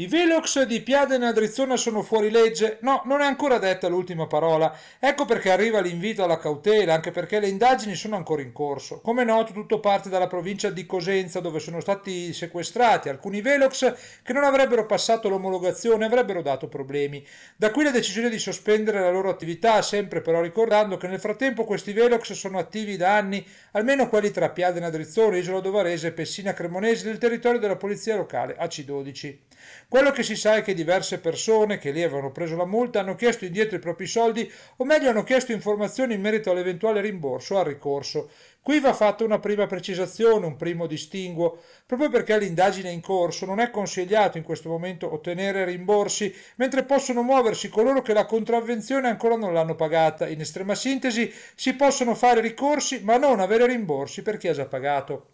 I Velox di Piade Adrizzona sono fuori legge? No, non è ancora detta l'ultima parola. Ecco perché arriva l'invito alla cautela, anche perché le indagini sono ancora in corso. Come noto, tutto parte dalla provincia di Cosenza, dove sono stati sequestrati alcuni Velox che non avrebbero passato l'omologazione e avrebbero dato problemi. Da qui la decisione di sospendere la loro attività, sempre però ricordando che nel frattempo questi Velox sono attivi da anni, almeno quelli tra Piade Adrizzona, Isola Dovarese, e Pessina Cremonese, nel territorio della polizia locale AC12. Quello che si sa è che diverse persone che lì avevano preso la multa hanno chiesto indietro i propri soldi o meglio hanno chiesto informazioni in merito all'eventuale rimborso o al ricorso. Qui va fatta una prima precisazione, un primo distinguo, proprio perché l'indagine è in corso non è consigliato in questo momento ottenere rimborsi, mentre possono muoversi coloro che la contravvenzione ancora non l'hanno pagata. In estrema sintesi si possono fare ricorsi ma non avere rimborsi per chi ha già pagato.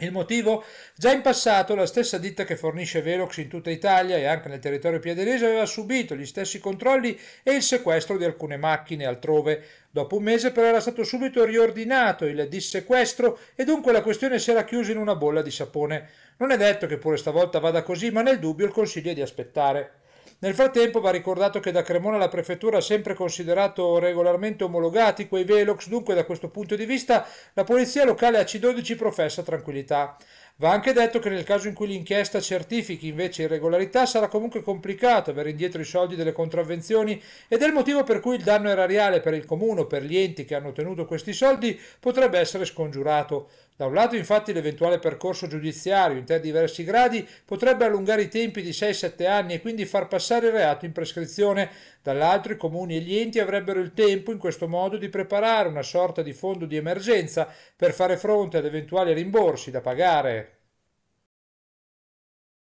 Il motivo? Già in passato la stessa ditta che fornisce Velox in tutta Italia e anche nel territorio piaderese aveva subito gli stessi controlli e il sequestro di alcune macchine altrove. Dopo un mese però era stato subito riordinato il dissequestro e dunque la questione si era chiusa in una bolla di sapone. Non è detto che pure stavolta vada così, ma nel dubbio il consiglio è di aspettare. Nel frattempo va ricordato che da Cremona la prefettura ha sempre considerato regolarmente omologati quei velox, dunque da questo punto di vista la polizia locale AC12 professa tranquillità. Va anche detto che nel caso in cui l'inchiesta certifichi invece irregolarità sarà comunque complicato avere indietro i soldi delle contravvenzioni ed è il motivo per cui il danno erariale per il comune o per gli enti che hanno ottenuto questi soldi potrebbe essere scongiurato. Da un lato infatti l'eventuale percorso giudiziario in tre diversi gradi potrebbe allungare i tempi di 6-7 anni e quindi far passare il reato in prescrizione, dall'altro i comuni e gli enti avrebbero il tempo in questo modo di preparare una sorta di fondo di emergenza per fare fronte ad eventuali rimborsi da pagare